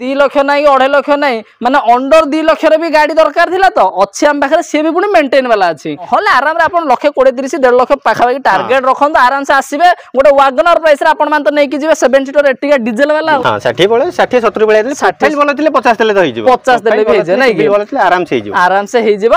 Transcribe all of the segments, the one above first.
ଦୁଇ ଲକ୍ଷ ନାହିଁ ଅଢ଼େଇ ଲକ୍ଷ ନାହିଁ ମାନେ ଅଣ୍ଡର ଦୁଇ ଲକ୍ଷର ବି ଗାଡ଼ି ଦରକାର ଥିଲା ତ ଅଛି ଆମ ପାଖରେ ସିଏ ବି ପୁଣି ମେଣ୍ଟେନ୍ ବାଲା ଅଛି ହେଲେ ଆରାମରେ ଆପଣ ଲକ୍ଷେ କୋଡ଼ିଏ ତିରିଶ ଦେଢ଼ ଲକ୍ଷ ପାଖାପାଖି ଟାର୍ଗେଟ୍ ରଖନ୍ତୁ ଆରାମସେ ଆସିବେ ଗୋଟେ ୱାଗନର ପ୍ରାଇସ୍ରେ ଆପଣମାନେ ତ ନେଇକି ଯିବେ ସେଭେନ୍ ସିଟର ଏଟିକା ଡିଜେଲ ବାଲା ଷାଠିଏ ବେଳେ ଷାଠିଏ ସତୁରି ବେଳେ ଷାଠିଏ ଭଲ ଥିଲେ ପଚାଶ ଦେଲେ ତ ହେଇଯିବ ପଚାଶ ଦେଲେ ବି ହେଇଯିବ ନାଇଁ କି ଭଲ ଥିଲେ ଆରାମସେ ହେଇଯିବ ଆରାମସେ ହେଇଯିବ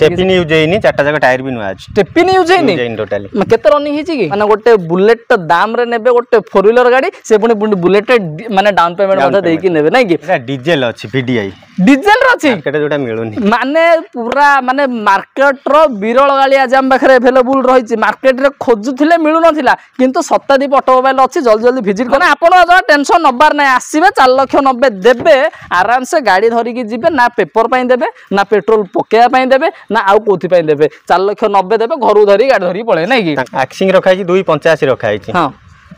ଷ୍ଟେପିନ୍ ୟୁଜ୍ ହେଇନି ଚାରିଟା ଯାକ ଟାୟାର ବି ନୂଆ ଅଛି ଷ୍ଟେପିନ୍ ୟୁଜ୍ ହେଇନି ଟୋଟାଲି କେତେ ରନିଂ ହେଇଛି କି ମାନେ ଗୋଟେ ବୁଲେଟ୍ ଦାମରେ ନେବେ ଗୋଟେ ଫୋର୍ ହ୍ୱିଲର ଗାଡ଼ି ସେ ପୁଣି ବୁଲେଟ୍ ମାନେ ଡାଉନ୍ ପେମେଣ୍ଟ ମଧ୍ୟ ଦେଇକି ନେବେ ନାଇଁ ନାଇଁ ଡିଜେଲ ଅଛି ଭିଡିଆଇ ଡିଜେଲ ଅଛି ଯୋଉଟା ମିଳୁନି ମାନେ ପୁରା ମାନେ ମାର୍କେଟର ବିରଳ ଗାଳି ଆଜି ଆମ ପାଖରେ ଆଭେଲେବୁଲ ରହିଛି ମାର୍କେଟରେ ଖୋଜୁଥିଲେ ମିଳୁନଥିଲା କିନ୍ତୁ ଶତାଦୀପ ଅଟୋମୋବାଇଲ ଅଛି ଜଲ୍ଦି ଜଲ୍ଦି ଭିଜିଟ୍ କଲେ ଆପଣ ଟେନସନ ନବାର ନାହିଁ ଆସିବେ ଚାରି ଲକ୍ଷ ନବେ ଦେବେ ଆରାମସେ ଗାଡ଼ି ଧରିକି ଯିବେ ନା ପେପର ପାଇଁ ଦେବେ ନା ପେଟ୍ରୋଲ ପକେଇବା ପାଇଁ ଦେବେ ନା ଆଉ କୋଉଥିପାଇଁ ଦେବେ ଚାରି ଲକ୍ଷ ନବେ ଦେବେ ଘରୁ ଧରି ଗାଡ଼ି ଧରିକି ପଳେଇବେ ନାଇଁ କି ଆକ୍ସିଂ ରଖାହେଇଛି ଦୁଇ ପଞ୍ଚାଅଶୀ ରଖାହେଇଛି ହଁ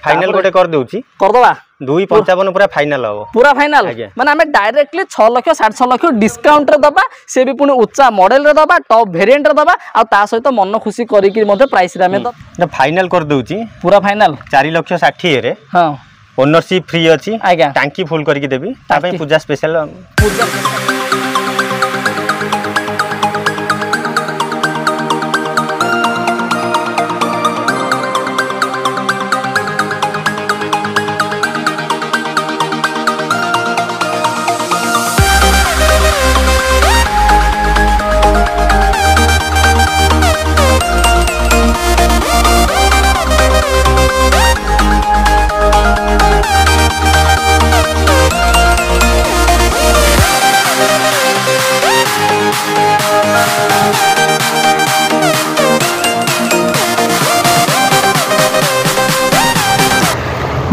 ফাইনাল গোটে কর দেউছি কর দবা 255 পুরা ফাইনাল হবো পুরা ফাইনাল মানে আমি ডাইরেক্টলি 6 লক্ষ 6.5 লক্ষ ডিসকাউন্ট রে দবা সে বি পুনে উচ্চা মডেল রে দবা টপ ভেরিয়েন্ট রে দবা আর তা সহিত মন খুশি করি কি মধ্যে প্রাইস রে আমি তো ফাইনাল কর দেউছি পুরা ফাইনাল 4 লক্ষ 60 রে হ্যাঁ ওনারশিপ ফ্রি আছে আজ্ঞা ট্যাঙ্কি ফুল করি কি দেবি তা পূজা স্পেশাল পূজা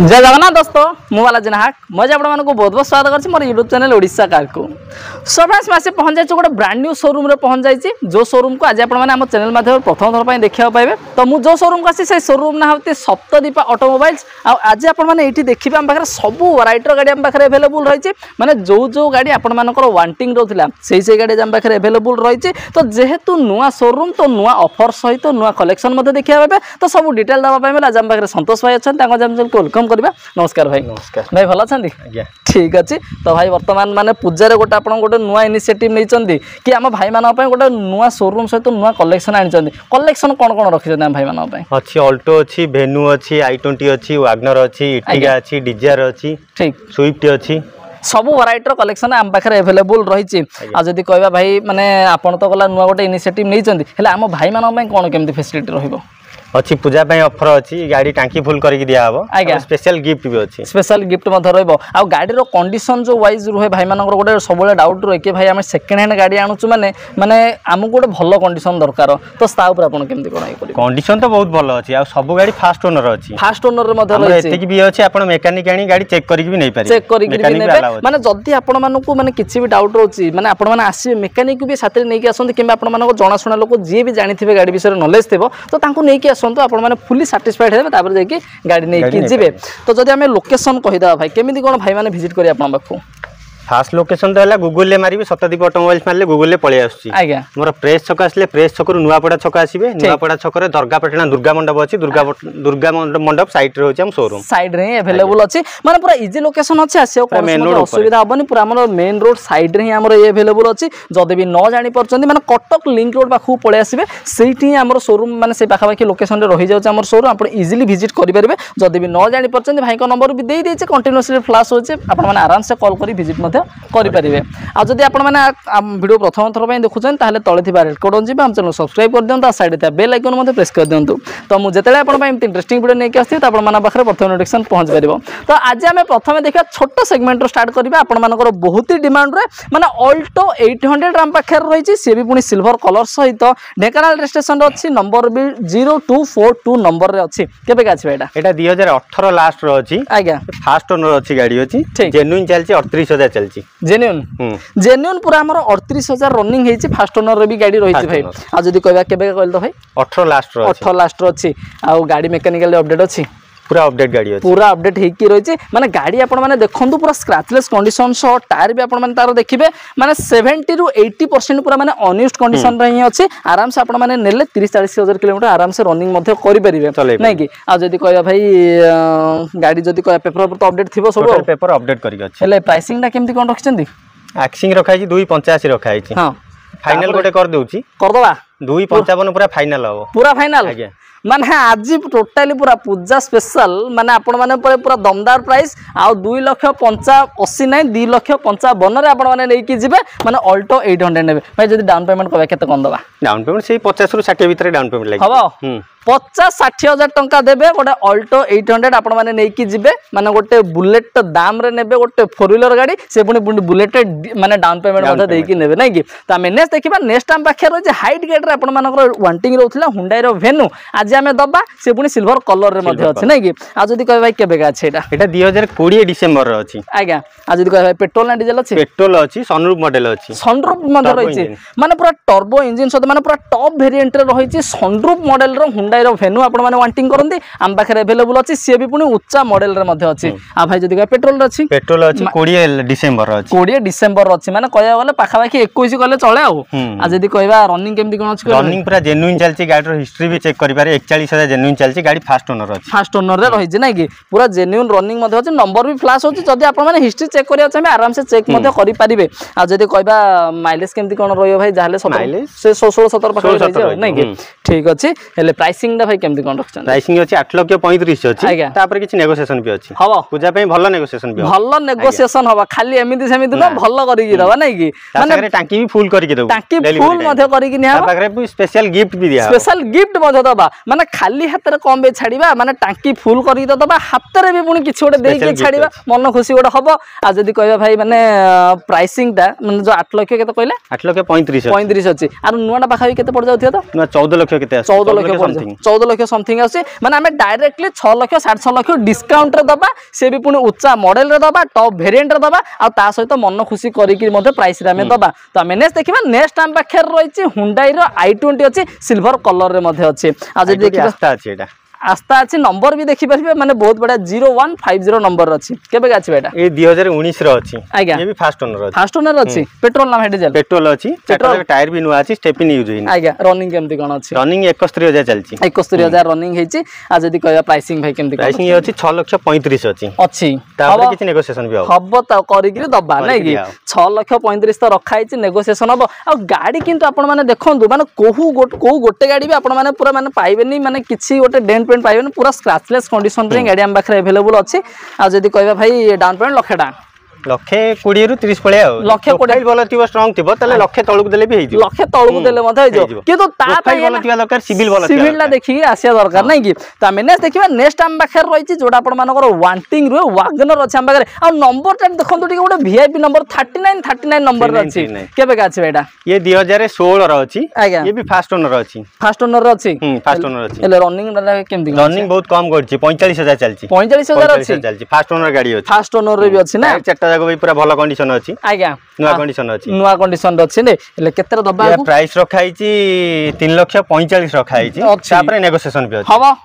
जय जगन्नाथ दोस्तों ମୁଁ ବାଲାଜୀ ନାହାକ ମୁଁ ଆଜି ଆପଣମାନଙ୍କୁ ବହୁତ ବହୁତ ସ୍ୱାଗତ କରିଛି ମୋର ୟୁଟ୍ୟୁବ୍ ଚ୍ୟାନେଲ୍ ଓଡ଼ିଶା କାର୍କୁ ସୋ ଫ୍ରେଣ୍ଡସ୍ ମୁଁ ଆସି ପହଞ୍ଚାଇଛି ଗୋଟେ ବ୍ରାଣ୍ଡ ନ୍ୟୁ ସୋରୁମ୍ରେ ପହଞ୍ଚାଇଛି ଯେଉଁ ସୋରୁମ୍କୁ ଆଜି ଆପଣମାନେ ଆମ ଚ୍ୟାନେଲ୍ ମାଧ୍ୟମରେ ପ୍ରଥମ ଥର ପାଇଁ ଦେଖିବାକୁ ପାଇବେ ତ ମୁଁ ଯେଉଁ ସୋରୁମ୍କୁ ଆସି ସେ ସୋରୁମ୍ ନାଁ ହେଉଛି ସପ୍ତଦୀପ ଅଟୋମୋବାଇଲ୍ସ ଆଉ ଆଜି ଆପଣମାନେ ଏଇଠି ଦେଖିବେ ଆମ ପାଖରେ ସବୁ ଭେରାଇଟିର ଗାଡ଼ି ଆମ ପାଖରେ ଆଭେଲେବୁଲ୍ ରହିଛି ମାନେ ଯେଉଁ ଯେଉଁ ଗାଡ଼ି ଆପଣମାନଙ୍କର ୱାଣ୍ଟିଂ ରହୁଥିଲା ସେଇ ସେଇ ଗାଡ଼ି ଆମ ପାଖରେ ଆଭେଲେବୁଲ୍ ରହିଛି ତ ଯେହେତୁ ନୂଆ ସୋରୁମ୍ ତ ନୂଆ ଅଫର୍ ସହିତ ନୂଆ କଲେକ୍ସନ୍ ମଧ୍ୟ ଦେଖିବାକୁ ପାଇବେ ତ ସବୁ ଡିଟେଲ୍ ଦେବା ପାଇଁ ବେଲେ ଆଜି ଆମ ପାଖରେ ସନ୍ତୋଷ ଭାଇ ଅଛନ୍ତି ତାଙ୍କ ଆମେ ଚ୍ୟାନେଲ୍କୁ ୱେଲକମ୍ କରିବା ନମସ୍କାର ଭାଇ নমস্কার ভাই ভাল অনেক ঠিক আছে তো ভাই বর্তমান মানে পূজার গোটে আপনার গোটে নয় ইনিসিয়েটিভ নিয়েছেন কি আমার ভাই মান গোটে নয় শোরুম সহ নয় কলেকশন আনিছেন কলেকশন কোণ কোণ রাখিছেন ভাই মানুষ অছি অল্টো অছি ভেনু অছি আই টোয়েন্টি অছি ওয়াগনর অছি ইটিগা অছি ডিজায়ার অছি ঠিক সুইফট অছি সবু ভেরাইটির কলেকশন আম পাখে এভেলেবল রয়েছে আর যদি কহবা ভাই মানে আপনার তো গলা নয় গোটে ইনিসিয়েটিভ নিয়েছেন হলে আমার ভাই মানুষ কোণ কেমতি ফেসিলিটি রহব ଅଛି ପୂଜା ପାଇଁ ଅଫର ଅଛି ଗାଡି ଟାଙ୍କି ଫୁଲ କରିକି ଦିଆହବ ଆଜ୍ଞା ସ୍ପେଶାଲ ଗିଫ୍ଟ ବି ଅଛି ସ୍ପେଶାଲ ଗିଫ୍ଟ ମଧ୍ୟ ରହିବ ଆଉ ଗାଡିର କଣ୍ଡିସନ ଯେଉଁ ୱାଇଜ ରୁହେ ଭାଇମାନଙ୍କର ଗୋଟେ ସବୁବେଳେ ଡାଉଟ୍ ରୁହେ କି ଭାଇ ଆମେ ସେକେଣ୍ଡ ହ୍ୟାଣ୍ଡ ଗାଡି ଆଣୁଛୁ ମାନେ ମାନେ ଆମକୁ ଗୋଟେ ଭଲ କଣ୍ଡିସନ ଦରକାର ତ ତା ଉପରେ ଆପଣ କେମିତି କ'ଣ ଇଏ କଣ୍ଡିସନ ତ ବହୁତ ଭଲ ଅଛି ଆଉ ସବୁ ଗାଡି ଫାଷ୍ଟ ଓନର ଅଛି ଫାଷ୍ଟ ଓନରରେ ମଧ୍ୟ ଏତିକି ବି ଅଛି ଆପଣ ମେକାନିକ ଆଣି ଗାଡି ଚେକ୍ କରିକି ବି ନେଇପାରିବେ ଚେକ୍ କରିକି ବି ନେବେ ମାନେ ଯଦି ଆପଣମାନଙ୍କୁ ମାନେ କିଛି ବି ଡାଉଟ୍ ରହୁଛି ମାନେ ଆପଣମାନେ ଆସିବେ ମେକାନିକ ବି ସାଥିରେ ନେଇକି ଆସନ୍ତି କିମ୍ବା ଆପଣମାନଙ୍କ ଜଣାଶୁଣା ଲୋକ ଯିଏ ବି ଜାଣିଥିବେ ଗାଡି ବିଷୟରେ ନଲେଜ ଥିବ ତ ତାଙ୍କୁ ନେଇକି ଆସ আসন্তু আপনার ফুলি সাটিসফাইড হবে তারপরে যাই গাড়ি নিয়ে যাবে তো যদি আমি লোকেসন কহিদেবা ভাই কেমি কোণ ভাই মানে ভিজিট করি আপনার পাখু ফার্স্ট লোকেশন তো হল গুগলে মারিবি শতাদীপ অটোমোবাইলস মারলে গুগলে পলাই আসুচি আজ্ঞা মোর প্রেস ছক আসলে প্রেস ছকর নুয়াপড়া ছক আসবে নুয়াপড়া ছকরে দর্গাপাটনা দুর্গা মণ্ডপ আছে দুর্গা দুর্গা মণ্ডপ সাইড রে হচ্ছে আম শোরুম সাইড রে अवेलेबल আছে মানে পুরা ইজি লোকেশন আছে আসে কোনো অসুবিধা হবনি পুরা আমার মেইন রোড সাইড রে আমার এই अवेलेबल আছে যদি বি ন জানি পারছন্তি মানে কটক লিংক রোড বা খুব পলাই আসবে সেইটি আমার শোরুম মানে সেই পাখা পাখি লোকেশন রে রহি যাচ্ছে আমার শোরুম আপনি ইজিলি ভিজিট করি পারবে যদি বি ন জানি পারছন্তি ভাইক নম্বর বি দেই দিয়েছে কন্টিনিউয়াসলি ফ্ল্যাশ হচ্ছে আপন মানে আরামসে কল করি ভিজিট মধ্যে କରିପାରିବେ ଆଉ ଯଦି ଆପଣମାନେ ଭିଡ଼ିଓ ପ୍ରଥମ ଥର ପାଇଁ ଦେଖୁଛନ୍ତି ତାହେଲେ ତଳେ ଥିବା ରେଡ୍ କୋଡ଼୍ ଅଛି ଆମ ଚ୍ୟାନେଲ୍ ସବସ୍କ୍ରାଇବ୍ କରିଦିଅନ୍ତୁ ଆଉ ସାଇଡ଼୍ ଥିବା ବେଲ୍ ଆଇକନ୍ ମଧ୍ୟ ପ୍ରେସ୍ କରିଦିଅନ୍ତୁ ତ ମୁଁ ଯେତେବେଳେ ଆପଣ ପାଇଁ ଏମିତି ଇଣ୍ଟରେଷ୍ଟିଂ ଭିଡ଼ିଓ ନେଇକି ଆସିବି ତ ଆପଣମାନଙ୍କ ପାଖରେ ପ୍ରଥମେ ନୋଟିଫିକେସନ୍ ପହଞ୍ଚିପାରିବ ତ ଆଜି ଆମେ ପ୍ରଥମେ ଦେଖିବା ଛୋଟ ସେଗମେଣ୍ଟରୁ ଷ୍ଟାର୍ଟ କରିବା ଆପଣମାନଙ୍କର ବହୁତ ହି ଡିମାଣ୍ଡରେ ମାନେ ଅଲ୍ଟୋ ଏଇଟ୍ ହଣ୍ଡ୍ରେଡ଼ ଆମ ପାଖରେ ରହିଛି ସିଏ ବି ପୁଣି ସିଲଭର କଲର୍ ସହିତ ଢେଙ୍କାନାଳ ରେଜିଷ୍ଟ୍ରେସନ୍ରେ ଅଛି ନମ୍ବର ବି ଜିରୋ ଟୁ ଫୋର୍ ଟୁ ନମ୍ବରରେ ଅଛି କେବେ ଆସିବ ଏଇଟା ଏଇଟା ଦୁଇ ହଜାର ଅଠର ଲାଷ୍ଟର ଅଛି ଆଜ୍ଞା ଫାଷ୍ଟ ଓନର ଅଛି ଗାଡ଼ି ଅଛି ଜେନୁଇନ୍ ଚାଲିଛି ଅଠତିରିଶ ହଜାର ଚାଲିଛି ହେଇଛି ଜେନ୍ୟୁନ୍ ଜେନ୍ୟୁନ୍ ପୁରା ଆମର ଅଠତିରିଶ ହଜାର ରନିଂ ହେଇଛି ଫାଷ୍ଟ ଓନରରେ ବି ଗାଡ଼ି ରହିଛି ଭାଇ ଆଉ ଯଦି କହିବା କେବେ କହିଲେ ତ ଭାଇ ଅଠର ଲାଷ୍ଟର ଅଠର ଲାଷ୍ଟର ଅଛି ଆଉ ଗାଡ଼ି ମେକାନିକାଲି ଅପଡେଟ୍ ଅଛି পুরা অপডেট গাড়ি আছে পুরা অপডেট হইকি রয়েছে মানে গাড়ি আপন মানে দেখন্তু পুরা স্ক্র্যাচলেস কন্ডিশন সহ টায়ার বি আপন মানে তার দেখিবে মানে 70 রু 80% পুরা মানে অনইউজড কন্ডিশন রে হি আছে আরামসে আপন মানে নেলে 30 40 হাজার কিলোমিটার আরামসে রানিং মধ্যে করি পারিবে নাই কি আর যদি কইবা ভাই গাড়ি যদি কইবা পেপার উপর তো আপডেট থিবো সব পেপার আপডেট করি আছে হেলে প্রাইসিংটা কেমতি কোন রাখছেন দি আক্সিং রাখা হইছি 250 রাখা হইছি হ্যাঁ ফাইনাল গোটে কর দেউছি করদবা ଦୁଇ ପଞ୍ଚାବନ ପୁରା ଫାଇନାଲ ହବ ପୁରା ଫାଇନାଲ ଆଜ୍ଞା মানে আজি টোটালি পুরা পূজা স্পেশাল মানে আপন মানে পুরা দমদার প্রাইস আউ দুই লক্ষ পঞ্চা অশী নাই দুই লক্ষ পঞ্চাবনরে আপন মানে নেইকি যাবে মানে অল্টো এইট হন্ড্রেড নেবে ভাই যদি ডাউন পেমেন্ট কবে কেতে কম দেবা ডাউন পেমেন্ট সেই পচাশ রু ষাঠিয়ে ভিতরে ডাউন পেমেন্ট লাগে হব পচাশ ষাঠিয়ে হাজার টঙ্কা দেবে গোটে অল্টো এইট হন্ড্রেড আপন মানে নেইকি যাবে মানে গোটে বুলেট দামরে নেবে গোটে ফোর হুইলর গাড়ি সে পুনি বুলেট মানে ডাউন পেমেন্ট মধ্যে দেইকি নেবে নাকি তো আমি নেক্সট দেখিবা নেক্সট আম পাখে রয়েছে হাইট গেট ଥିଲା ଆପଣମାନଙ୍କର ୱାଣ୍ଟିଂ ରହୁଥିଲା ହୁଣ୍ଡାଇର ଭେନୁ ଆଜି ଆମେ ଦେବା ସେ ପୁଣି ସିଲଭର କଲରରେ ମଧ୍ୟ ଅଛି ନାଇଁ କି ଆଉ ଯଦି କହିବା ଭାଇ କେବେକା ଅଛି ଏଇଟା ଏଇଟା ଦୁଇ ହଜାର କୋଡ଼ିଏ ଡିସେମ୍ବରରେ ଅଛି ଆଜ୍ଞା ଆଉ ଯଦି କହିବା ପେଟ୍ରୋଲ ନା ଡିଜେଲ ଅଛି ପେଟ୍ରୋଲ ଅଛି ସନରୁଫ ମଡେଲ ଅଛି ସନରୁଫ ମଧ୍ୟ ରହିଛି ମାନେ ପୁରା ଟର୍ବୋ ଇଞ୍ଜିନ୍ ସହିତ ମାନେ ପୁରା ଟପ୍ ଭେରିଏଣ୍ଟରେ ରହିଛି ସନରୁଫ ମଡେଲର ହୁଣ୍ଡାଇର ଭେନୁ ଆପଣମାନେ ୱାଣ୍ଟିଂ କରନ୍ତି ଆମ ପାଖରେ ଆଭେଲେବୁଲ୍ ଅଛି ସିଏ ବି ପୁଣି ଉଚ୍ଚା ମଡେଲରେ ମଧ୍ୟ ଅଛି ଆଉ ଭାଇ ଯଦି କହିବା ପେଟ୍ରୋଲ ଅଛି ପେଟ୍ରୋଲ ଅଛି କୋଡ଼ିଏ ଡିସେମ୍ବର ଅଛି କୋଡ଼ିଏ ଡିସେମ୍ବର ଅଛି ମାନେ କହିବାକୁ ଗଲେ ପାଖାପାଖି ଏକୋଇଶ କହିଲେ ଚଳେ ଆଉ ଆଉ ଯଦି କହିବା ରନିଂ କେମିତି କ'ଣ ଅଛି ম্যাচ করে ରନିଂ ପୁରା ଜେନ୍ୟୁନ୍ ଚାଲିଛି ଗାଡ଼ିର ହିଷ୍ଟ୍ରି ବି ଚେକ୍ କରିପାରେ ଏକଚାଳିଶ ହଜାର ଜେନ୍ୟୁନ୍ ଚାଲିଛି ଗାଡ଼ି ଫାଷ୍ଟ ଓନର ଅଛି ফার্স্ট ওনরে রয়েছে নাকি পুরা জেনুইন রনিং মধ্যে আছে নম্বর বি ফ্লাশ হচ্ছে যদি আপনার হিস্ট্রি চেক করিয়া চাইবে আরামসে চেক মধ্যে করি পারিবে আর যদি কইবা মাইলেজ কেমতি কোন রইব ভাই যাহলে 17 Mileage? সে 16 17 পাখে ষোল, সতেরো, নাকি ঠিক ଅଛି ହେଲେ ପ୍ରାଇସିଂଟା ଭାଇ କେମିତି କ'ଣ ରଖିଛନ୍ତି ପ୍ରାଇସିଂ ଅଛି ଆଠ ଲକ୍ଷ ପଇଁତିରିଶ ଅଛି ତାପରେ କିଛି ନେଗୋସିଏସନ୍ ବି ଅଛି ହବ ପୂଜା ପାଇଁ ଭଲ ନେଗୋସିଏସନ୍ ବି ଭଲ ନେଗୋସିଏସନ୍ ହବ ଖାଲି ଏମିତି ସେମିତି ନୁହଁ ଭଲ କରିକି ଦବା ନାଇଁ କି ମାନେ ଟାଙ୍କି ବି ଫୁଲ୍ କରିକି ଦବୁ ଟାଙ୍କି ଫୁଲ୍ ମଧ୍ୟ କରିକି ନିଆ ପାଖରେ ବି ସ୍ପେଶାଲ ଗିଫ୍ଟ ବି ଦିଆ ସ୍ପେଶାଲ ଗିଫ୍ଟ ମଧ୍ୟ ଦବା ମାନେ ଖାଲି ହାତରେ କମ ବି ଛାଡ଼ିବା ମାନେ ଟାଙ୍କି ଫୁଲ୍ କରିକି ତ ଦବା ହାତରେ ବି ପୁଣି କିଛି ଗୋଟେ ଦେଇକି ଛାଡ଼ିବା ମନ ଖୁସି ଗୋଟେ ହବ ଆଉ ଯଦି କହିବା ଭାଇ ମାନେ ପ୍ରାଇସିଂଟା ମାନେ ଯୋଉ ଆଠ ଲକ୍ଷ କେତେ କହିଲେ ଆଠ ଲକ୍ଷ ପଇଁତିରିଶ ପଇଁତିରିଶ ଅଛି ଆଉ ନୂଆଟା ପାଖାପାଖି କେତେ ପଡ଼ିଯାଉଥିବ ତ ନୂଆ ଚଉଦ ଲକ୍ଷ কেতে আছে 14 লক্ষ সামথিং 14 লক্ষ সামথিং আছে মানে আমি ডাইরেক্টলি 6 লক্ষ 6.5 লক্ষ ডিসকাউন্ট রে দবা সে বি পুনি উচ্চা মডেল রে দবা টপ ভেরিয়েন্ট রে দবা আর তা সহিত মন খুশি করি কি মধ্যে প্রাইস রে আমি দবা তো আমি নেক্সট দেখিবা নেক্সট আম পাখে রইছি হুন্ডাই র i20 আছে সিলভার কলর রে মধ্যে আছে আর যদি দেখিবা আছে এটা আস্থা আছে নম্বর বি দেখি পারবে মানে বহুত বড় 0150 নম্বর আছে কেবে আছে এটা এই 2019 র আছে আজ্ঞা এবি ফার্স্ট ওনার আছে ফার্স্ট ওনার আছে পেট্রোল নাম হেডে জল পেট্রোল আছে পেট্রোল টায়ার বি নুয়া আছে স্টেপিন ইউজ হইনি আজ্ঞা রানিং কেমতি কোন আছে রানিং 71000 চলছি 71000 রানিং হইছি আর যদি কইবা প্রাইসিং ভাই কেমতি প্রাইসিং এ আছে 6 লক্ষ 35 আছে আছে তাহলে কিছু নেগোসিয়েশন বি হবে হব তা করি কি দবা নাই কি 6 লক্ষ 35 তো রাখা হইছে নেগোসিয়েশন হব আর গাড়ি কিন্তু আপন মানে দেখন্তু মানে কোহু গোট কোহু গোটে গাড়ি বি আপন মানে পুরা মানে পাইবেনি মানে কিছু গোটে ডেন্ট প্যান্ট পাইবেন পুরা স্ক্রাচলেস কন্ডিশন পাই ଗାଡ଼ି ଆମ ପାଖରେ ଆଭେଲେବୁଲ୍ ଅଛି ଆଉ ଯଦି କହିବା ଭାଇ ଡାଉନ୍ ପେମେଣ୍ଟ ଲକ୍ଷେ ଟଙ୍କା ଲକ୍ଷେ କୋଡ଼ିଏରୁ ତିରିଶ ଭଳିଆ ଆଉ ଲକ୍ଷେ କୋଡ଼ିଏ ଭଲ ଥିବ ଷ୍ଟ୍ରଙ୍ଗ ଥିବ ତାହେଲେ ଲକ୍ଷେ ତଳକୁ ଦେଲେ ବି ହେଇଯିବ ଲକ୍ଷେ ତଳକୁ ଦେଲେ ମଧ୍ୟ ହେଇଯିବ କିନ୍ତୁ ତା ପାଇଁ ଭଲ ଥିବା ଦରକାର ସିଭିଲ ଭଲ ସିଭିଲଟା ଦେଖିକି ଆସିବା ଦରକାର ନାଇଁ କି ତ ଆମେ ନେକ୍ସଟ ଦେଖିବା ନେକ୍ସଟ ଆମ ପାଖରେ ରହିଛି ଯୋଉଟା ଆପଣମାନଙ୍କର ୱାଣ୍ଟିଂ ରୁହେ ୱାଗନର ଅଛି ଆମ ପାଖରେ ଆଉ ନମ୍ବରଟା ଦେଖନ୍ତୁ ଟିକେ ଗୋଟେ VIP number thirty nine thirty nine number ଅଛି କେବେକା ଅଛି ଏଇଟା ଇଏ ଦୁଇ ହଜାର ଷୋହଳର ଅଛି ଆଜ୍ଞା ଇଏ ବି ଫାଷ୍ଟ ଓନର ଅଛି ଫାଷ୍ଟ ଓନର ଅଛି ଫାଷ୍ଟ ଓନର ଅଛି ହେଲେ ରନିଂ କେମିତି ରନିଂ ବହୁତ କମ୍ କରିଛି ପଇଁଚାଳିଶ ହଜାର ଚାଲିଛି ପଇଁଚାଳିଶ ହଜାର ଅଛି ଚାଲିଛି ଫାଷ୍ଟ ଓନର ଗାଡ଼ି ଅଛି ଫାଷ୍ଟ ଓନରରେ ବି ଅଛି ନା ଚାରିଟା ଯାକ ବି ପୁରା ଭଲ କଣ୍ଡିସନ ଅଛି ଆଜ୍ଞା ନୂଆ କଣ୍ଡିସନ ଅଛି ନୂଆ କଣ୍ଡିସନ ଅଛି ହେଲେ କେତେ ଦବା ପ୍ରାଇସ୍ ରଖା ହେଇଛି ତିନି ଲକ୍ଷ ପଇଁଚାଳିଶ ରଖା ହେଇଛି ତାପରେ ନେଗୋସିଏସନ ବି ଅଛି ହବ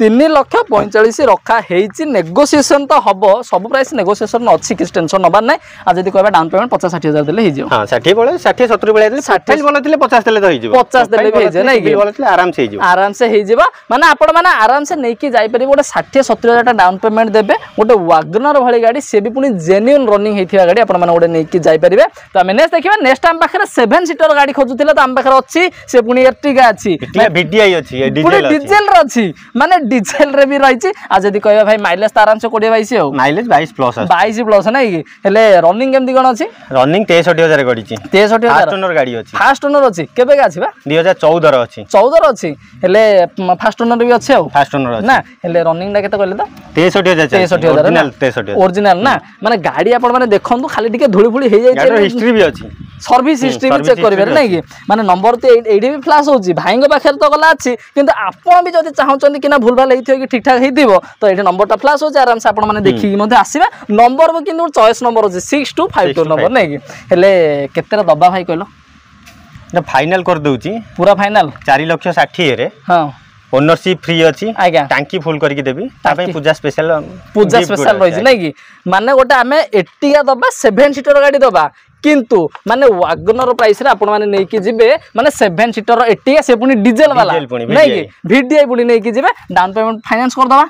ତିନି ଲକ୍ଷ ପଇଁଚାଳିଶ ରଖା ହେଇଛି ନେଗୋସିଏସନ ତ ହବ ସବୁ ପ୍ରାଇସ୍ ନେଗୋସିଏସନ ଅଛି କିଛି ଟେନସନ ନବାର ନାହିଁ ଆଉ ଯଦି କହିବା ଡାଉନ ପେମେଣ୍ଟ ପଚାଶ ଷାଠିଏ ହଜାର ଦେଲେ ହେଇଯିବ ଷାଠିଏ ବେଳେ ଷାଠିଏ ସତୁରି ବେଳେ ଦେଲେ ଷାଠିଏ ଭଲ ଥିଲେ ପଚାଶ ଦେଲେ ତ ହେଇଯିବ ପଚାଶ ଦେଲେ ବି ହେଇଯିବ ନାଇଁ କି ଆରାମସେ ହେଇଯିବ ଆରାମସେ ହେଇଯିବ ମାନେ ଆପଣମାନେ ଆରାମସେ ନେଇକି ଯାଇପାରିବେ ଗୋଟେ ଷାଠିଏ ସତୁରି ହଜାର ଟଙ୍କା ଡାଉନ ପେମେଣ୍ଟ ଦେବେ ଗୋଟେ ୱାଗନର ଭଳି ଗାଡ଼ି ସେ ବି ପୁଣି ଜେନ୍ୟୁନ୍ ରନିଂ ହେଇଥିବା ଗାଡ଼ି ଆପଣମାନେ ଗୋଟେ ନେଇକି ଯାଇପାରିବେ ତ ଆମେ ନେକ୍ସଟ ଦେଖିବା ନେକ୍ସଟ ଆମ ପାଖରେ ସେଭେନ ସିଟର ଗାଡ଼ି ଖୋଜୁଥିଲେ ତ ଆମ ପାଖରେ ଅଛି ସେ ପୁଣି ଏର୍ଟିଗା ଅଛି ଭିଡିଆଇ ଅଛି ଡିଜେଲର ଅଛି ମାନେ ডিজেল রে ବି ରହିଛି ଆଉ ଯଦି କହିବା ଭାଇ ମାଇଲେଜ ତ ଆରାମସେ କୋଡ଼ିଏ ବାଇଶ ଆଉ ମାଇଲେଜ ବାଇଶ ପ୍ଲସ୍ ବାଇଶ ପ୍ଲସ୍ ନାଇଁ କି ହେଲେ ରନିଂ କେମିତି କ'ଣ ଅଛି ରନିଂ ତେଷଠି ହଜାର କରିଛି ତେଷଠି ହଜାର ଗାଡ଼ି ଅଛି ଫାଷ୍ଟ ଓନର ଅଛି କେବେ ଅଛି ବା ଦୁଇ ହଜାର ଚଉଦର ଅଛି ଚଉଦର ଅଛି ହେଲେ ଫାଷ୍ଟ ଓନର ବି ଅଛି ଆଉ ଫାଷ୍ଟ ଓନର ନା ହେଲେ ରନିଂଟା କେତେ କହିଲେ ତ ତେଷଠି ହଜାର ତେଷଠି ହଜାର ଓରିଜିନାଲ ନା ମାନେ ଗାଡ଼ି ଆପଣମାନେ ଦେଖନ୍ତୁ ଖାଲି ଟିକେ ଧୂଳି ଫୁଳି ହେଇଯାଇଛି ହିଷ୍ଟ୍ରି ବି ଅଛି ସର୍ଭିସ ହିଷ୍ଟ୍ରି ବି ଚେକ୍ କରିପାରିବେ ନାଇଁ କି ମାନେ ନମ୍ବର ତ ଏଇଠି ବି ଫ୍ଲାସ୍ ହେଉଛି ଭାଇଙ୍କ ପାଖରେ ତ ଗଲା ଅଛି କିନ୍ତୁ ଆପଣ ବି ଯଦି ଚାହୁଁଛନ୍ତି କି ନା ଭୁଲ ଭାଲ ହେଇଥିବ କି ଠିକ୍ଠାକ୍ ହେଇଥିବ ତ ଏଇଠି ନମ୍ବରଟା ଫ୍ଲାସ୍ ହେଉଛି ଆରାମସେ ଆପଣମାନେ ଦେଖିକି ମଧ୍ୟ ଆସିବେ ନମ୍ବର ବି କିନ୍ତୁ ଚଏସ୍ ନମ୍ବର ଅଛି six two five two number ନାଇଁ କି ହେଲେ କେତେଟା ଦବା ଭାଇ କହିଲ ফাইনাল করে দেউছি পুরা ফাইনাল 4 লক্ষ 60 রে হ্যাঁ ওনরশিপ ফ্রি আছে আজ্ঞা টাঙ্কি ফুল করিকি দেবি তাপে পূজা স্পেশাল পূজা স্পেশাল রইছে নাই কি মানে গোটা আমি এটিয়া দবা 7 সিটর গাড়ি দবা কিন্তু মানে ୱାଗନର ପ୍ରାଇସ୍ରେ ଆପଣମାନେ ନେଇକି ଯିବେ ମାନେ ସେଭେନ୍ ସିଟର ଏଟିକା ସେ ପୁଣି ଡିଜେଲ ବାଲା ନାଇଁ କି ଭିଡିଆଇ ପୁଣି ନେଇକି ଯିବେ ଡାଉନ୍ ପେମେଣ୍ଟ ଫାଇନାନ୍ସ କରିଦେବା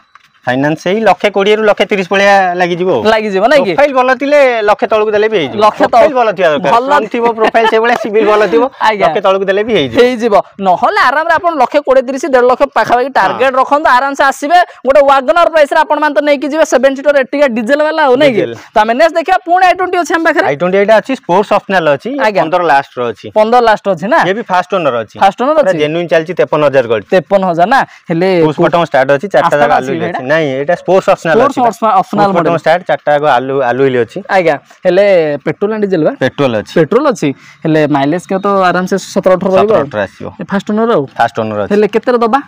ফাইনান্স এই লক্ষে কোড়িয়ে লক্ষে তিরিশ ভাইয়া লাগিଯିବ লাগিଯିବ ନାଇଁ କି ପ୍ରୋଫାଇଲ ଭଲ ଥିଲେ ଲକ୍ଷେ ତଳକୁ ଦେଲେ ବି ହେଇଯିବ ଲକ୍ଷେ ତଳ ଭଲ ଥିବା ଭଲ ଥିବ ପ୍ରୋଫାଇଲ ସେଇଭଳିଆ ସିଭିଲ ଭଲ ଥିବ ଲକ୍ଷେ ତଳକୁ ଦେଲେ ବି ହେଇଯିବ ହେଇଯିବ ନହେଲେ ଆରାମରେ ଆପଣ ଲକ୍ଷେ କୋଡ଼ିଏ ତିରିଶ ଦେଢ଼ ଲକ୍ଷ ପାଖାପାଖି ଟାର୍ଗେଟ ରଖନ୍ତୁ ଆରାମସେ ଆସିବେ ଗୋଟେ ୱାଗନର ପ୍ରାଇସରେ ଆପଣମାନେ ତ ନେଇକି ଯିବେ ସେଭେନ୍ ସିଟର ଏଟିକା ଡିଜେଲ ବାଲା ଆଉ ନାଇଁ କି ତ ଆମେ ନେକ୍ସଟ ଦେଖିବା ପୁଣି ଆଇ ଟ୍ୱେଣ୍ଟି ଅଛି ଆମ ପାଖରେ ଆଇ ଟ୍ୱେଣ୍ଟି ଏଇଟା ଅଛି ସ୍ପୋର୍ଟସ ଅପସନାଲ ଅଛି ପନ୍ଦର ଲାଷ୍ଟର ଅଛି ପନ୍ଦର ଲାଷ୍ଟ ଅଛି ନା ଏବେ ଫାଷ୍ଟ ଓନର ଅଛି ଫାଷ୍ଟ ଓନର ଅଛି ଜେନୁଇନ୍ ଚାଲିଛି ତେପନ ହଜାର ଗଳି ତେପନ ହଜାର ନା ହେଲେ ଷ୍ଟାର୍ଟ ଅଛି ଚାରିଟା ଜାଗା ନା ନାଇଁ ଏଇଟା sports optional sports optional model start ଚାରଟା ଆଗ ଆଲୁ ଆଲୁ ହିଲି ଅଛି ଆଜ୍ଞା ହେଲେ ପେଟ୍ରୋଲ ଆଣ୍ଡ ଡିଜେଲ ବା ପେଟ୍ରୋଲ ଅଛି ପେଟ୍ରୋଲ ଅଛି ହେଲେ ମାଇଲେଜ କେତେ ଆରାମସେ 17 18 ରହିବ 17 18 ଆସିବ ଫାଷ୍ଟ ଓନର ଆଉ ଫାଷ୍ଟ ଓନର ଅଛି ହେଲେ କେତେରେ ଦବା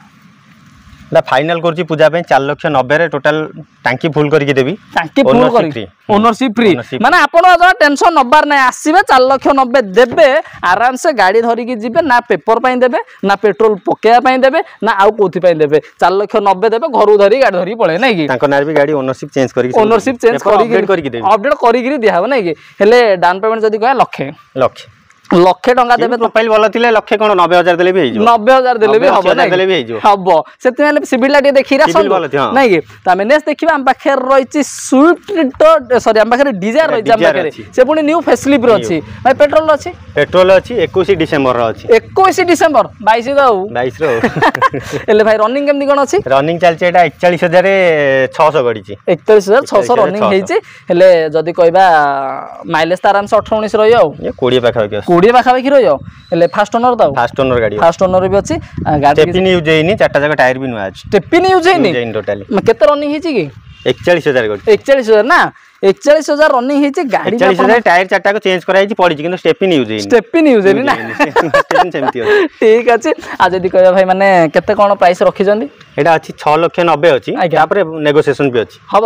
এটা ফাইনাল করছি পূজা পাই চার লক্ষ নবেরে টোটাল টাঙ্কি ফুল করিকি দেবি টাঙ্কি ফুল করি ওনরশিপ ফ্রি মানে আপনার টেনশন নবার নাই আসবে চার লক্ষ নবে দেবে আরামসে গাড়ি ধরিকি যাবে না পেপর পাই দেবে না পেট্রোল পকাইয়া পাই দেবে না আউ কোথি পাই দেবে চার লক্ষ নবে দেবে ঘর ধরি গাড়ি ধরি পড়ে নাই কি তাঙ্ক নার বি গাড়ি ওনরশিপ চেঞ্জ করিকি ওনরশিপ চেঞ্জ করিকি করিকি দেবি আপডেট করিকি দিয়া হবে নাই কি হেলে ডাউন পেমেন্ট যদি কয় লক্ষে লক্ষে লক্ষে টঙ্কা দেবে প্রোফাইল ভালো থিলে লক্ষে কোন 90000 দেলে বি হেইজো 90000 দেলে বি হবো না দেলে বি হেইজো হবো সেতে হেলে সিভিলটা টি দেখি রাসন নাই কি তো আমি নেক্সট দেখিবা আম পাখে রইছি সুইফট সরি আম পাখে ডিজায়ার রইছি আম পাখে সে পুনি নিউ ফেসলিপ র আছে ভাই পেট্রোল আছে পেট্রোল আছে 21 ডিসেম্বর র আছে 21 ডিসেম্বর 22 দাও 22 র এলে ভাই রানিং কেমনি কোন আছে রানিং চলছে এটা 41600 রে 600 গড়িছি 41600 রানিং হেইছে হেলে যদি কইবা মাইলেজ তো আরামসে 18 19 রই 20 পাখা হই কোড়িয়ে পাখাপাখি রইব ହେଲେ ଫାଷ୍ଟ ଓନର ତ ଫାଷ୍ଟ ଓନର ଗାଡି ଫାଷ୍ଟ ଓନର ବି ଅଛି ଗାଡି ଟେପିନି ୟୁଜ ହେଇନି ଚାରଟା ଯାକ ଟାୟାର ବି ନୂଆ ଅଛି ଟେପିନି ୟୁଜ ହେଇନି ଟୋଟାଲି କେତେ ରନିଂ ହେଇଛି କି 41000 ଗାଡି 41000 ନା 41000 ରନିଂ ହେଇଛି ଗାଡି 41000 ଟାୟାର ଚାରଟା କୁ ଚେଞ୍ଜ କରା ହେଇଛି ପଡିଛି କିନ୍ତୁ ଷ୍ଟେପିନି ୟୁଜ ହେଇନି ଷ୍ଟେପିନି ୟୁଜ ହେଇନି ନା ଷ୍ଟେପିନି ସେମିତି ଅଛି ଠିକ ଅଛି ଆଉ ଯଦି କହିବା ଭାଇ ମାନେ କେତେ କ'ଣ ପ୍ରାଇସ୍ ରଖିଛନ୍ତି ଏଇଟା ଅଛି 6 ଲକ୍ଷ 90 ଅଛି ତାପରେ ନେଗୋସିଏସନ ବି ଅଛି ହବ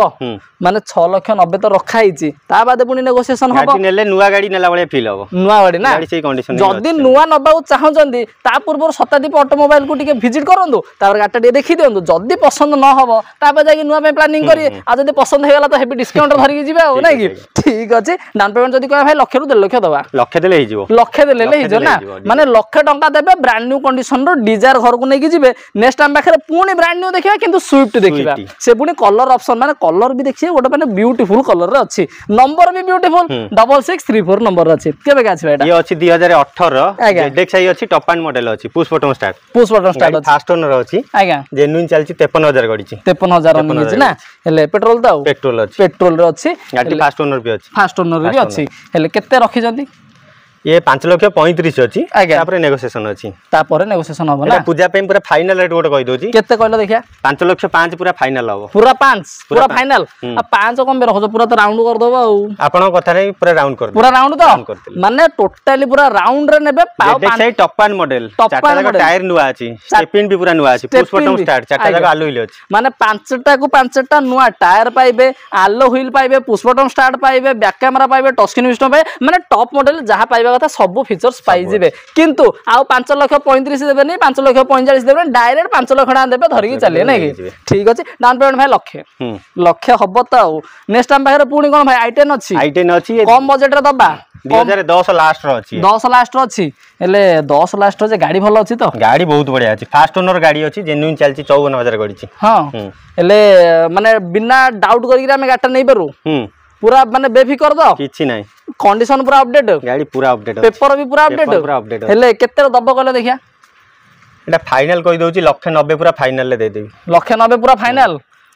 ମାନେ ଛଅ ଲକ୍ଷ ନବେ ତ ରଖା ହେଇଛି ତା ବାଦ ପୁଣି ନେଗୋସିଏସନ ହବ ନେଲେ ନୂଆ ଗାଡି ନେଲା ଭଳିଆ ଫିଲ୍ ହବ ନୂଆ ଗାଡି ନା ଯଦି ନୂଆ ନବାକୁ ଚାହୁଁଛନ୍ତି ତା ପୂର୍ବରୁ ଶତାଦୀପ ଅଟୋମୋବାଇଲ କୁ ଟିକେ ଭିଜିଟ୍ କରନ୍ତୁ ତାପରେ ଗାଡ଼ିଟା ଟିକେ ଦେଖି ଦିଅନ୍ତୁ ଯଦି ପସନ୍ଦ ନ ହବ ତାପରେ ଯାଇକି ନୂଆ ପାଇଁ ପ୍ଲାନିଂ କରିବେ ଆଉ ଯଦି ପସନ୍ଦ ହେଇଗଲା ତ ହେବି ଡିସକାଉଣ୍ଟ ଧରିକି ଯିବେ ଆଉ ନାଇଁ କି ଠିକ ଅଛି ଡାଉନ ପେମେଣ୍ଟ ଯଦି କହିବା ଭାଇ ଲକ୍ଷରୁ ଦେଢ଼ ଲକ୍ଷ ଦେବା ଲକ୍ଷେ ଦେଲେ ହେଇଯିବ ଲକ୍ଷେ ଦେଲେ ହେଲେ ହେଇଯିବ ନା ମାନେ ଲକ୍ଷେ ଟଙ୍କା ଦେବେ ବ୍ରାଣ୍ଡ ନ୍ୟୁ କଣ୍ଡିସନର ଡିଜାର ଘରକୁ ନେଇକି ଯିବେ ନେକ୍ସଟ ଆମ ପାଖରେ ପୁଣି ବ୍ରାଣ୍ଡ ନ୍ୟୁ ଦେଖିବା କିନ୍ତୁ ସୁଇଫ୍ଟ ଦେଖିବା ସେ ପୁଣି କଲର ଅପସନ ମାନେ କଲର ବି ଦେଖିବେ ଗୋଟେ ମାନେ ବ୍ୟୁଟିଫୁଲ କଲର ଅଛି ନମ୍ବର ବି beautiful double six three four number ଅଛି କେବେ ଆସିବ ଏଇଟା ଇଏ ଅଛି ଦୁଇ ହଜାର ଅଠର ସାଇ ଅଛି ଟପ୍ ଆଣ୍ଡ ମଡେଲ ଅଛି push button start push button start first owner ଅଛି ଆଜ୍ଞା ଜେନୁଇନ୍ ଚାଲିଛି ତେପନ ହଜାର ଗଡିଛି ତେପନ ହଜାର ଅଛି ନା ହେଲେ ପେଟ୍ରୋଲ ତ ଆଉ ପେଟ୍ରୋଲ ଅଛି ପେଟ୍ରୋଲରେ ଅଛି ଫାଷ୍ଟ ଓନର ବି ଅଛି ଫାଷ୍ଟ ଓନର ବି ଅଛି ହେଲେ କେତେ ରଖିଛନ୍ତି ये पांच लक्ष पैंतीस अच्छी तापर नेगोसिएशन अच्छी तापर नेगोसिएशन हम ना पूजा पे पूरा फाइनल रेट गोटे कहि दोची केते कहलो देखिया 5 लक्ष 5 पूरा फाइनल हो पूरा 5 पूरा फाइनल आ 5 कम बे रखो पूरा तो राउंड कर दबो आपन कथा रे पूरा राउंड कर पूरा राउंड तो माने टोटली पूरा राउंड रे नेबे पाव देख सही टॉप पान मॉडल चाटा जगह टायर नुआ अछि स्टेपिन भी पूरा नुआ अछि पुश बटन स्टार्ट चाटा जगह आलो हिल अछि माने पांचटा को पांचटा नुआ टायर पाइबे आलो व्हील पाइबे पुश बटन स्टार्ट पाइबे बैक कैमरा पाइबे टच स्क्रीन सिस्टम पाइबे माने टॉप मॉडल जहां पाइबे কথা সব ফিচর্স পাইଯିবে কিন্তু আউ পাঁচ লক্ষ পঁয়ত্রিশ দেবেনি পাঁচ লক্ষ পঁয়চাশ দেবেনি ডাইরেক্ট পাঁচ লক্ষ টাকা দেবে ধরিকি চালিয়ে নাকি ঠিক আছে ডাউন পেমেন্ট ভাই লক্ষে লক্ষে হব তো আউ নেক্সট টাইম পাখে পুଣି কোন ভাই আইটেন আছে আইটেন আছে কম বাজেট রে দবা 2010 লাস্ট র আছে 10 লাস্ট র আছে ହେଲେ 10 লাস্ট র যে গাড়ি ভালো আছে তো গাড়ি বহুত বড়িয়া আছে ফার্স্ট ওনার গাড়ি আছে জেনুইন চালছি 54000 করিছি হ্যাঁ ହେଲେ মানে বিনা ডাউট করি আমি গাড়িটা নেই পারু পুরা মানে বেফি কর দাও কিছু নাই কন্ডিশন পুরা আপডেট গাড়ি পুরা আপডেট পেপার বি পুরা আপডেট পুরা আপডেট হেলে কেতে দব কলে দেখিয়া এটা ফাইনাল কই দউছি লক্ষে 90 পুরা ফাইনাল লে দেবি লক্ষে 90 পুরা ফাইনাল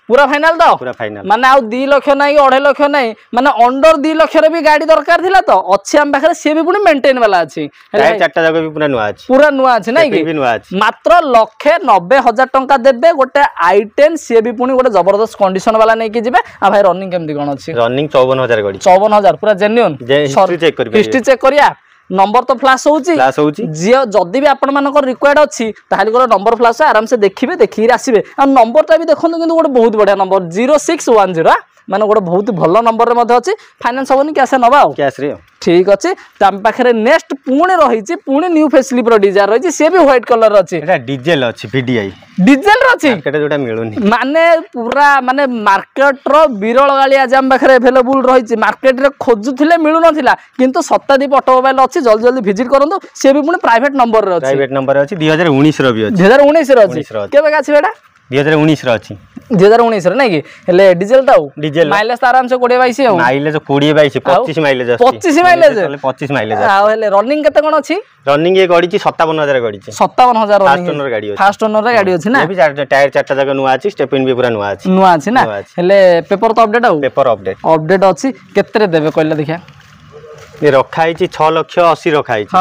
পুরা ফাইনাল তো পুরা ফাইনাল মানে আউ 2 লক্ষ নাই 1.5 লক্ষ নাই মানে অন্ডর 2 লক্ষর বি গাড়ি দরকার থিলা তো আছে আম পাখরে সে বি পুনি মেইনটেইন वाला আছে হ্যাঁ চারটা জায়গা বি পুরা নুয়া আছে পুরা নুয়া আছে নাই কি মাত্র লক্ষে 90 হাজার টাকা দেবে গোটে আই10 সে বি পুনি গোটে জবরদস্ত কন্ডিশন वाला নাই কি জিবে আ ভাই রানিং কেমতি কোন আছে রানিং 54000 গাড়ি 54000 পুরা জেনুইন হিস্ট্রি চেক করিবা হিস্ট্রি চেক করিয়া নম্বর তো ফ্লাশ হଉଛି ଝିଅ ଯଦି ବି ଆପଣମାନଙ୍କର ରିକ୍ୱାର୍ଡ ଅଛି ତାହେଲେ ଗୋଟେ ନମ୍ବର ଫ୍ଲାଶ ଆରାମସେ ଦେଖିବେ ଦେଖିକିରି ଆସିବେ ଆଉ ନମ୍ବରଟା ବି ଦେଖନ୍ତୁ କିନ୍ତୁ ଗୋଟେ ବହୁତ ବଢ଼ିଆ number zero six one zero ମାନେ ଗୋଟେ ବହୁତ ଭଲ ନମ୍ବରରେ ମଧ୍ୟ ଅଛି ଫାଇନାନ୍ସ ହେବନି କ୍ୟାସ୍ ନେବା ଆଉ କ୍ୟାସ୍ରେ ঠিক আছে তো ଆମ ପାଖରେ ନେକ୍ସଟ ପୁଣି ରହିଛି ପୁଣି ନ୍ୟୁ ଫେସ୍ ସ୍ଲିପର ଡିଜାଇନ୍ ରହିଛି ସିଏ ବି ହ୍ୱାଇଟ୍ କଲର ଅଛି ଏଟା ଡିଜେଲ ଅଛି ଭିଡିଆଇ ଡିଜେଲ ଅଛି ଯୋଉଟା ମିଳୁନି ମାନେ ପୁରା ମାନେ ମାର୍କେଟର ବିରଳ ଗାଳିଆ ଆଜି ଆମ ପାଖରେ ଆଭେଲେବୁଲ ରହିଛି ମାର୍କେଟରେ ଖୋଜୁଥିଲେ ମିଳୁନଥିଲା କିନ୍ତୁ ସପ୍ତାଦୀପ ଅଟୋମୋବାଇଲ ଅଛି ଜଲ୍ଦି ଜଲ୍ଦି ଭିଜିଟ୍ କରନ୍ତୁ ସିଏ ବି ପୁଣି ପ୍ରାଇଭେଟ ନମ୍ବରରେ ଅଛି ପ୍ରାଇଭେଟ ନମ୍ବର ଅଛି ଦୁଇ ହଜାର ଉଣେଇଶର ବି ଅଛି ଦୁଇ ହଜାର ଉଣେଇଶର ଅଛି କେବେ ଆସିବ ଏଇଟା ଦୁଇ ହଜାର ଉଣେଇଶର ଅଛି ଦୁଇ ହଜାର ଉଣେଇଶରେ ନାଇଁ କି ହେଲେ ଡିଜେଲଟା ଆଉ ଡିଜେଲ ମାଇଲେଜ ତ ଆରାମସେ କୋଡ଼ିଏ ବାଇଶ ଆଉ ମାଇଲେଜ କୋଡ଼ିଏ ବାଇଶ ପଚିଶ ମାଇଲେଜ ପଚିଶ ମାଇଲେଜ ପଚିଶ ମାଇଲେଜ ଆଉ ହେଲେ ରନିଂ କେତେ କ'ଣ ଅଛି ରନିଂ ଇଏ ଗଡ଼ିଛି ସତାବନ ହଜାର ଗଡ଼ିଛି ସତାବନ ହଜାର ଫାଷ୍ଟ ଓନର ଗାଡ଼ି ଅଛି ଫାଷ୍ଟ ଓନର ଗାଡ଼ି ଅଛି ନା ଟାୟାର ଚାରିଟା ଯାକ ନୂଆ ଅଛି ଷ୍ଟେପିନ୍ ବି ପୁରା ନୂଆ ଅଛି ନୂଆ ଅଛି ନା ହେଲେ ପେପର ତ ଅପଡେଟ୍ ଆଉ ପେପର ଅପଡେଟ୍ ଅପଡେଟ୍ ଅଛି କେତେରେ ଦେବେ କହିଲେ ଦେଖିଆ ରଖା ହେଇଛି ଛଅ ଲକ୍ଷ ଅଶୀ ରଖା ହେଇଛି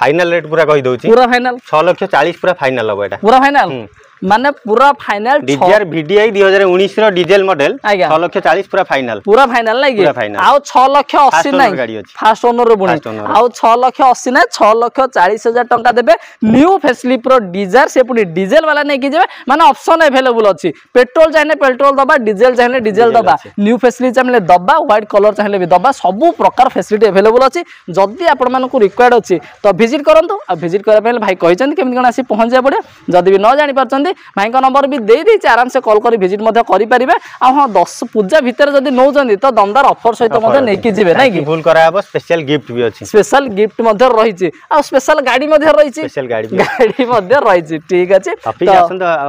ଫାଇନାଲ ରେଟ୍ ପୁରା କହିଦେଉଛି ପୁରା ଫାଇନାଲ ଛଅ ଲକ୍ଷ ଚାଳିଶ ପୁରା ଫାଇନାଲ ହବ ଏଇଟା ପୁରା ଫାଇନାଲ মানে পুরা ফাইনাল ডিজায়ার ভিডিআই 2019 ৰ ডিজেল মডেল 6 লক্ষ 40 পুরা ফাইনাল পুরা ফাইনাল নাই কি আও 6 লক্ষ 80 নাই ফার্স্ট ওনার রে বনি আও 6 লক্ষ 80 নাই 6 লক্ষ 40 হাজার টাকা দেবে নিউ ফেসলিপ ৰ ডিজায়ার সে পুনি ডিজেল वाला নাই কি যাবে মানে অপশন अवेलेबल আছে পেট্রোল চাইলে পেট্রোল দবা ডিজেল চাইলে ডিজেল দবা নিউ ফেসিলিটি চাইলে দবা হোয়াইট কলর চাইলে বি দবা সব প্রকার ফেসিলিটি अवेलेबल আছে যদি আপন মানক রিকোয়ার্ড আছে তো ভিজিট করন্তু আর ভিজিট করা পাইলে ভাই কইছেন কেমন কোন আসি পৌঁছে পড়ে যদি বি ন জানি পারছন্তি ভাইঙ্ক নম্বর ବି ଦେଇଦେଇଛି ଆରାମସେ କଲ୍ କରି ଭିଜିଟ୍ ମଧ୍ୟ କରିପାରିବେ ଆଉ ହଁ ଦଶ ପୂଜା ଭିତରେ ଯଦି ନେଉଛନ୍ତି ତ ଦମଦାର ଅଫର୍ ସହିତ ମଧ୍ୟ ନେଇକି ଯିବେ ନାଇଁ କି ଭୁଲ କରାହେବ ସ୍ପେଶାଲ ଗିଫ୍ଟ ବି ଅଛି ସ୍ପେଶାଲ ଗିଫ୍ଟ ମଧ୍ୟ ରହିଛି ଆଉ ସ୍ପେଶାଲ ଗାଡ଼ି ମଧ୍ୟ ରହିଛି ଗାଡ଼ି ମଧ୍ୟ ରହିଛି ଠିକ୍ ଅଛି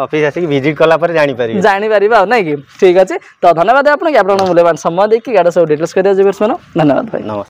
ଅଫିସ୍ ଆସିକି ଭିଜିଟ୍ କଲା ପରେ ଜାଣିପାରିବେ ଜାଣିପାରିବେ ଆଉ ନାଇଁ କି ଠିକ୍ ଅଛି ତ ଧନ୍ୟବାଦ ଆପଣଙ୍କୁ ଆପଣଙ୍କ ମୂଲ୍ୟବାନ ସମୟ ଦେଇକି ଗାଡ଼ି ସବୁ ଡିଟେଲ୍ସ କରିଦେବେ ଧନ୍ୟବାଦ ଭାଇ ନମସ୍କାର